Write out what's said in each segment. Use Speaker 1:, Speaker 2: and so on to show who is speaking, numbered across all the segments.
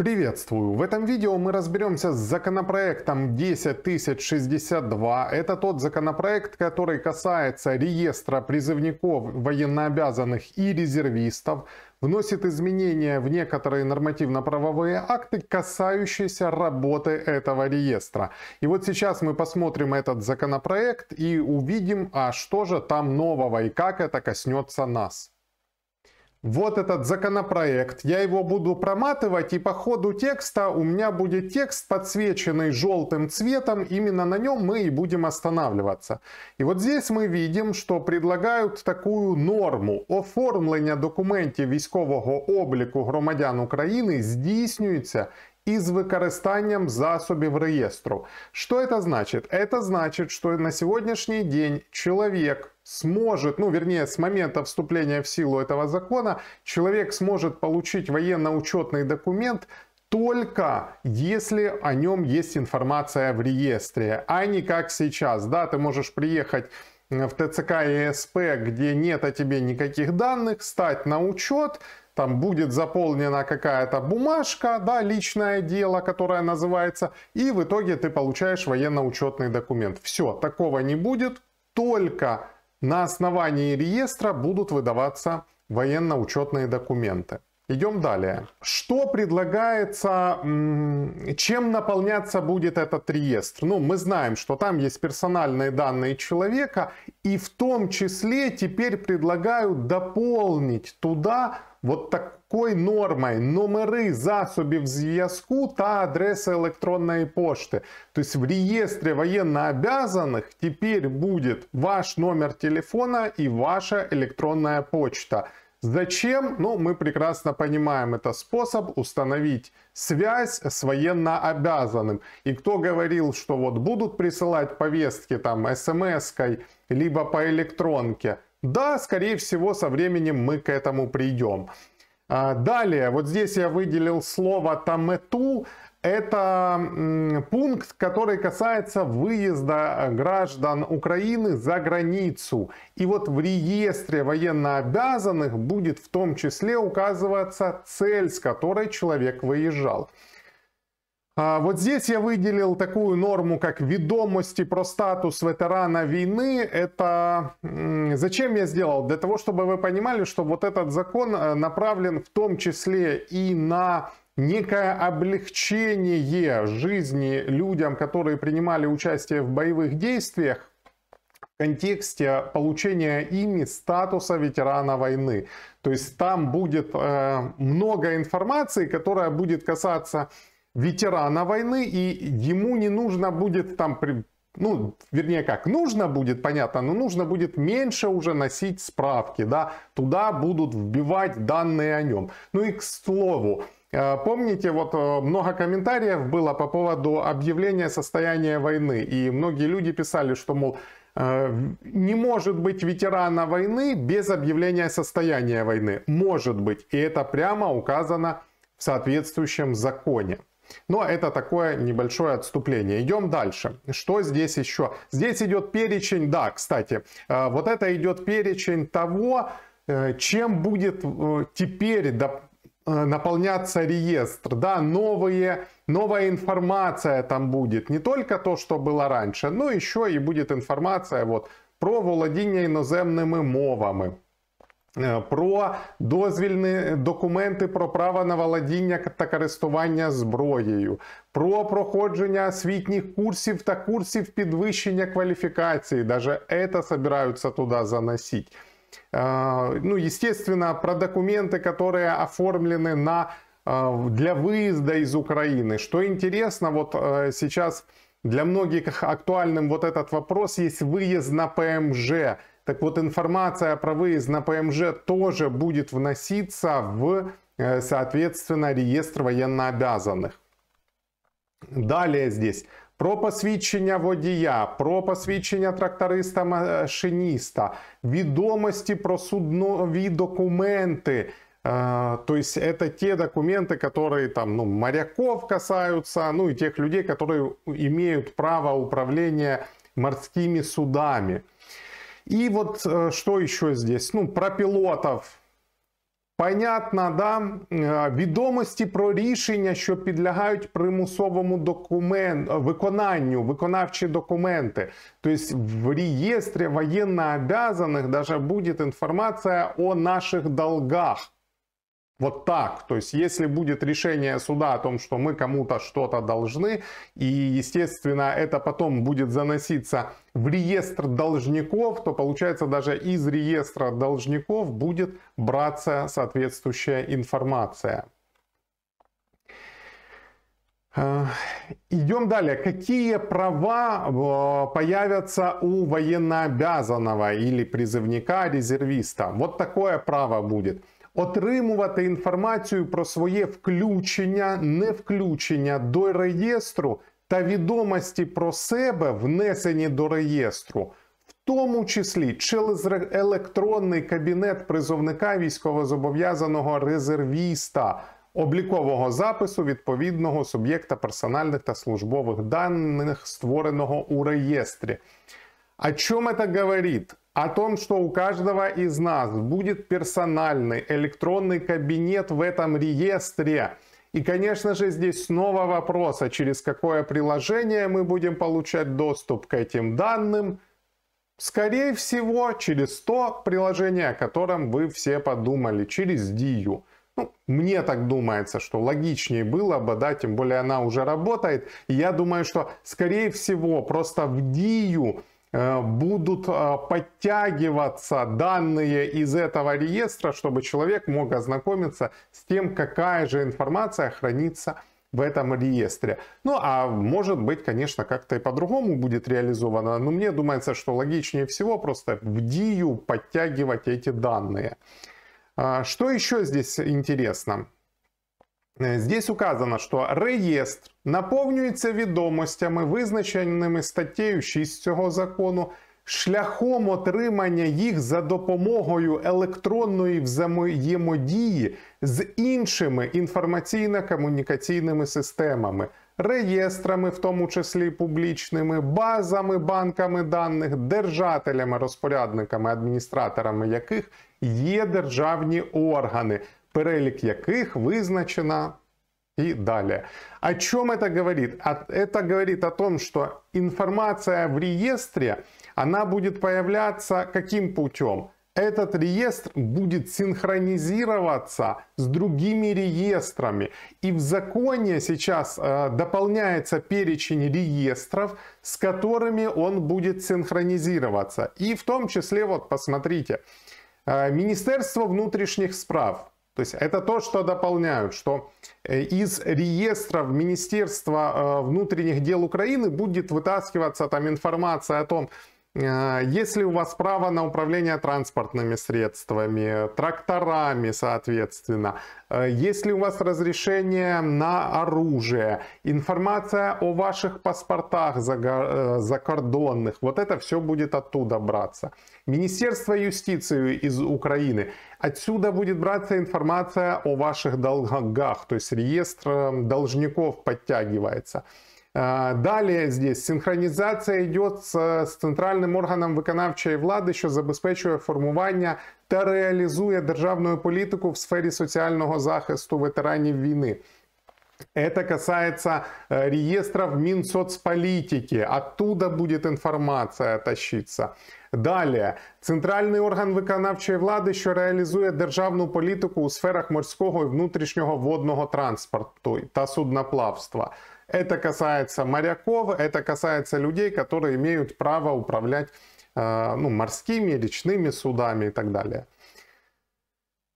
Speaker 1: Приветствую! В этом видео мы разберемся с законопроектом 10062. Это тот законопроект, который касается реестра призывников военнообязанных и резервистов, вносит изменения в некоторые нормативно-правовые акты, касающиеся работы этого реестра. И вот сейчас мы посмотрим этот законопроект и увидим, а что же там нового и как это коснется нас вот этот законопроект, я его буду проматывать, и по ходу текста у меня будет текст, подсвеченный желтым цветом, именно на нем мы и будем останавливаться. И вот здесь мы видим, что предлагают такую норму. Оформлення документів військового облику громадян Украины здійснюється із використанням засобів реєстру. Что это значит? Это значит, что на сегодняшний день человек, сможет, ну вернее с момента вступления в силу этого закона, человек сможет получить военно-учетный документ только если о нем есть информация в реестре, а не как сейчас. Да, ты можешь приехать э, в ТЦК и СП, где нет о тебе никаких данных, стать на учет, там будет заполнена какая-то бумажка, да, личное дело, которое называется, и в итоге ты получаешь военно-учетный документ. Все, такого не будет, только на основании реестра будут выдаваться военно-учетные документы. Идем далее. Что предлагается, чем наполняться будет этот реестр? Ну, мы знаем, что там есть персональные данные человека, и в том числе теперь предлагают дополнить туда от такою нормою номери засобів зв'язку та адреса электронной почты, То есть в реестре военнообязанных теперь будет ваш номер телефона и ваша электронная почта. Зачем? Ну, мы прекрасно понимаем, это способ установить связь с военнообязанным. И кто говорил, что вот будут присылать повестки там смс-кой, либо по электронке – да, скорее всего, со временем мы к этому придем. А, далее, вот здесь я выделил слово «тамету». Это пункт, который касается выезда граждан Украины за границу. И вот в реестре военнообязанных будет в том числе указываться цель, с которой человек выезжал. А, вот здесь я выделил такую норму, как ведомости про статус ветерана войны. Это зачем я сделал? Для того, чтобы вы понимали, что вот этот закон э, направлен в том числе и на некое облегчение жизни людям, которые принимали участие в боевых действиях в контексте получения ими статуса ветерана войны. То есть там будет э, много информации, которая будет касаться ветерана войны, и ему не нужно будет там, ну, вернее как, нужно будет, понятно, но нужно будет меньше уже носить справки, да, туда будут вбивать данные о нем. Ну и к слову, э, Помните, вот э, много комментариев было по поводу объявления состояния войны, и многие люди писали, что, мол, э, не может быть ветерана войны без объявления состояния войны. Может быть, и это прямо указано в соответствующем законе. Но это такое небольшое отступление. Идем дальше. Что здесь еще? Здесь идет перечень, да, кстати, э, вот это идет перечень того, э, чем будет э, теперь наполняться реестр, да, новые, новая информация там будет, не только то, что было раньше, но еще и будет информация вот про владение іноземними мовами про дозвільні документи про право на володіння та користування зброєю, про проходження освітніх курсів та курсів підвищення кваліфікації. Даже це збираються туди заносити. Ну, естественно, про документы, которые оформлены на, для выезда из Украины. Что интересно, вот э, сейчас для многих актуальным вот этот вопрос есть выезд на ПМЖ. Так вот, информация про выезд на ПМЖ тоже будет вноситься в, э, соответственно, реестр военнообязанных. Далее здесь про посвідчення водія, про посвідчення тракториста машиниста э, відомості про суднові документы, э, То есть это те документы, которые там, ну, моряков касаются, ну и тех людей, которые имеют право управления морскими судами. И вот э, что еще здесь? Ну, про пілотів. Понятно, да? Э, відомості про рішення, що підлягають примусовому документ, виконанню, виконавчі документи. Тобто в реєстрі воєнно обязаних даже буде інформація о наших долгах. Вот так. То есть, если будет решение суда о том, что мы кому-то что-то должны, и, естественно, это потом будет заноситься в реестр должников, то, получается, даже из реестра должников будет браться соответствующая информация. Э, идем далее. Какие права э, появятся у военнообязанного или призывника, резервиста? Вот такое право будет – отримувати інформацію про своє включення, не включення до реєстру та відомості про себе внесені до реєстру. в Тому числі через електронний кабінет призовника військовозобов'язаного резервіста облікового запису відповідного суб'єкта персональних та службових даних, створеного у реєстрі. О чому це говорить? о том, что у каждого из нас будет персональный электронный кабинет в этом реестре. И, конечно же, здесь снова вопрос, а через какое приложение мы будем получать доступ к этим данным? Скорее всего, через то приложение, о котором вы все подумали, через Дию. Ну, мне так думается, что логичнее было бы, да, тем более она уже работает. И я думаю, что, скорее всего, просто в Дию Э, будут э, подтягиваться данные из этого реестра, чтобы человек мог ознакомиться с тем, какая же информация хранится в этом реестре. Ну, а может быть, конечно, как-то и по-другому будет реализовано, но мне думается, что логичнее всего просто в DIU подтягивать эти данные. А что еще здесь интересно? Е, здесь указано, что реєстр наповнюється відомостями, визначеними статтею 6 цього закону, шляхом отримання їх за допомогою електронної взаємодії з іншими інформаційно-комунікаційними системами, реєстрами, в тому числі публічними, базами, банками даних, держателями, розпорядниками, адміністраторами яких є державні органи. перелік яких визначено и далее. О чем это говорит? Это а говорит о том, что информация в реестре, она будет появляться каким путем? Этот реестр будет синхронизироваться с другими реестрами. И в законе сейчас дополняется перечень реестров, с которыми он будет синхронизироваться. И в том числе, вот посмотрите, Министерство внутренних справ то есть это то, что дополняют, что э, из реестров Министерства э, внутренних дел Украины будет вытаскиваться там информация о том, а, если у вас право на управление транспортными средствами, тракторами, соответственно, а, если у вас разрешение на оружие, информация о ваших паспортах э, закордонных, вот это все будет оттуда браться. Министерство юстиции из Украины. Отсюда будет браться информация о ваших долгах, то есть реестр э, должников подтягивается. Далее здесь синхронізація йде з с центральним органом виконавчої влади, що забезпечує формування та реалізує державну політику в сфері соціального захисту ветеранів війни. Это касается е, реестров Минсоцполитики. Оттуда будет информация тащиться. Далі, центральний орган виконавчої влади, що реалізує державну політику у сферах морського і внутрішнього водного транспорту та судноплавства. Это касается моряков, это касается людей, которые имеют право управлять э, ну, морскими, речными судами и так далее.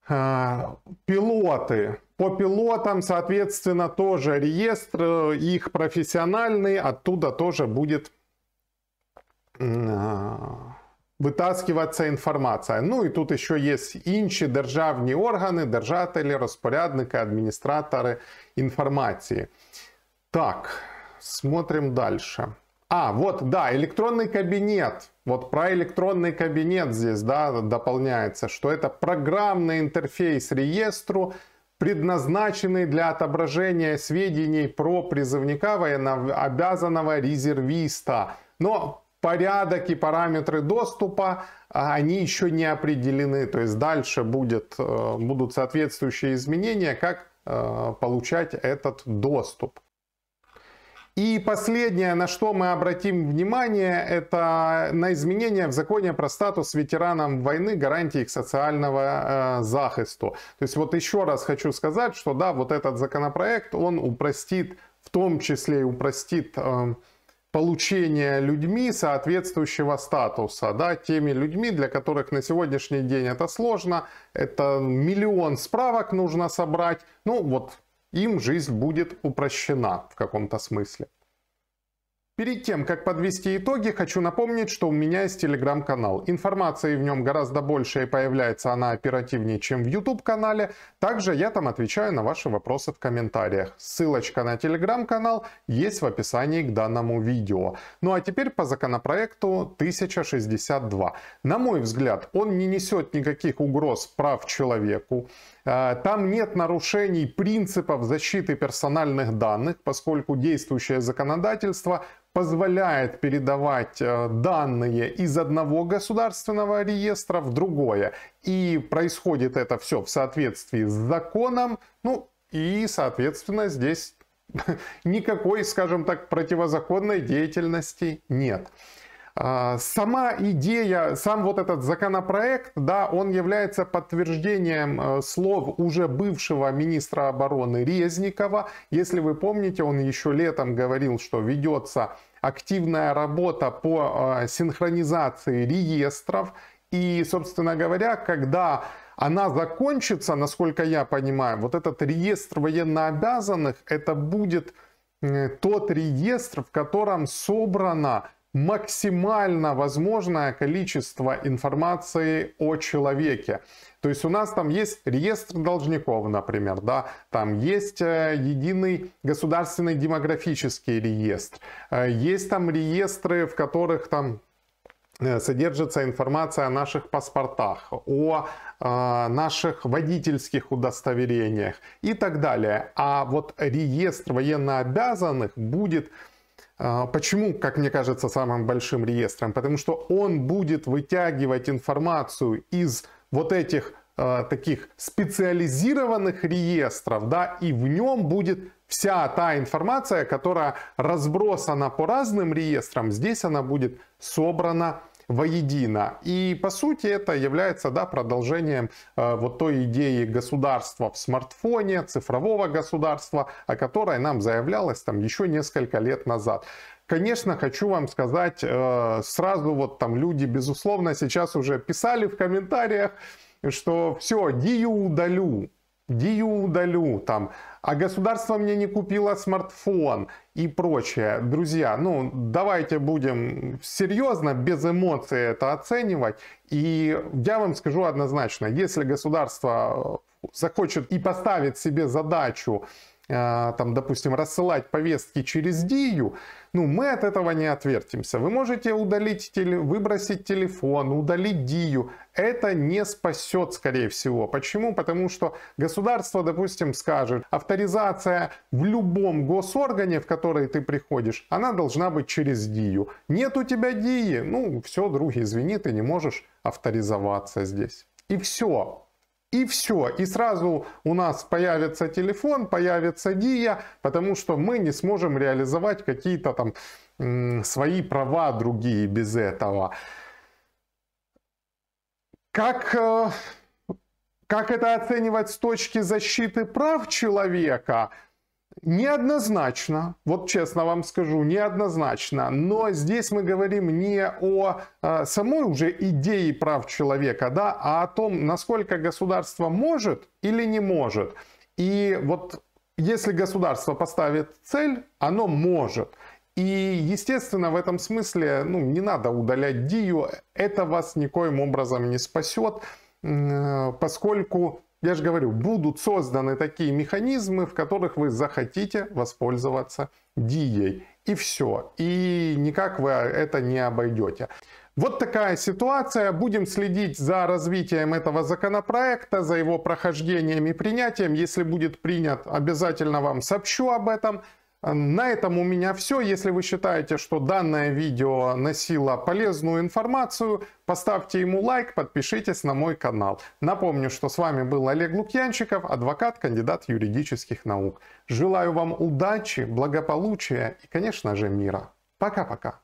Speaker 1: Э, пилоты. По пилотам, соответственно, тоже реестр, э, их профессиональный, оттуда тоже будет вытаскиваться информация. Ну и тут еще есть інші державные органы, держатели, распорядники, администраторы информации. Так, смотрим дальше. А, вот, да, электронный кабинет. Вот про электронный кабинет здесь, да, дополняется, что это программный интерфейс реестру, предназначенный для отображения сведений про призывника военнообязанного резервиста. Но порядок и параметры доступа, а, они еще не определены. То есть дальше будет, э, будут соответствующие изменения, как э, получать этот доступ. И последнее, на что мы обратим внимание, это на изменения в законе про статус ветеранам войны, гарантии их социального э, захисту. То есть вот еще раз хочу сказать, что да, вот этот законопроект, он упростит, в том числе и упростит э, получения людьми соответствующего статуса, да, теми людьми, для которых на сегодняшний день это сложно, это миллион справок нужно собрать, ну вот им жизнь будет упрощена в каком-то смысле. Перед тем, как подвести итоги, хочу напомнить, что у меня есть телеграм-канал. Информации в нем гораздо больше и появляется она оперативнее, чем в YouTube-канале. Также я там отвечаю на ваши вопросы в комментариях. Ссылочка на телеграм-канал есть в описании к данному видео. Ну а теперь по законопроекту 1062. На мой взгляд, он не несет никаких угроз прав человеку. Э, там нет нарушений принципов защиты персональных данных, поскольку действующее законодательство позволяет передавать э, данные из одного государственного реестра в другое. И происходит это все в соответствии с законом. Ну и, соответственно, здесь никакой, скажем так, противозаконной деятельности нет. А, сама идея, сам вот этот законопроект, да, он является подтверждением э, слов уже бывшего министра обороны Резникова. Если вы помните, он еще летом говорил, что ведется активная работа по э, синхронизации реестров. И, собственно говоря, когда она закончится, насколько я понимаю, вот этот реестр военнообязанных, это будет тот реестр, в котором собрано максимально возможное количество информации о человеке. То есть у нас там есть реестр должников, например, да, там есть э, единый государственный демографический реестр, э, есть там реестры, в которых там э, содержится информация о наших паспортах, о наших водительских удостоверениях и так далее. А вот реестр военнообязанных будет а, почему, как мне кажется, самым большим реестром? Потому что он будет вытягивать информацию из вот этих э, таких специализированных реестров, да, и в нем будет вся та информация, которая разбросана по разным реестрам, здесь она будет собрана воедино. И по сути это является да, продолжением э, вот той идеи государства в смартфоне, цифрового государства, о которой нам заявлялось там еще несколько лет назад. Конечно, хочу вам сказать, э, сразу вот там люди, безусловно, сейчас уже писали в комментариях, что все, Дию удалю. Дию удалю, там, а государство мне не купило смартфон и прочее. Друзья, ну давайте будем серьезно, без эмоций это оценивать. И я вам скажу однозначно, если государство захочет и поставит себе задачу а, там, допустим, рассылать повестки через Дию, ну, мы от этого не отвертимся. Вы можете удалить, выбросить телефон, удалить Дию. Это не спасет, скорее всего. Почему? Потому что государство, допустим, скажет, авторизация в любом госоргане, в который ты приходишь, она должна быть через Дию. Нет у тебя Дии, ну, все, друг, извини, ты не можешь авторизоваться здесь. И все. И все. И сразу у нас появится телефон, появится ДИЯ, потому что мы не сможем реализовать какие-то там свои права другие без этого. Как, э, как это оценивать с точки защиты прав человека? Неоднозначно, вот честно вам скажу, неоднозначно, но здесь мы говорим не о э, самой уже идее прав человека, да, а о том, насколько государство может или не может. И вот если государство поставит цель, оно может. И, естественно, в этом смысле ну, не надо удалять Дию, это вас никоим образом не спасет, э, поскольку я же говорю, будут созданы такие механизмы, в которых вы захотите воспользоваться дией. И все. И никак вы это не обойдете. Вот такая ситуация. Будем следить за развитием этого законопроекта, за его прохождением и принятием. Если будет принят, обязательно вам сообщу об этом. На этом у меня все. Если вы считаете, что данное видео носило полезную информацию, поставьте ему лайк, подпишитесь на мой канал. Напомню, что с вами был Олег Лукьянчиков, адвокат, кандидат юридических наук. Желаю вам удачи, благополучия и, конечно же, мира. Пока-пока.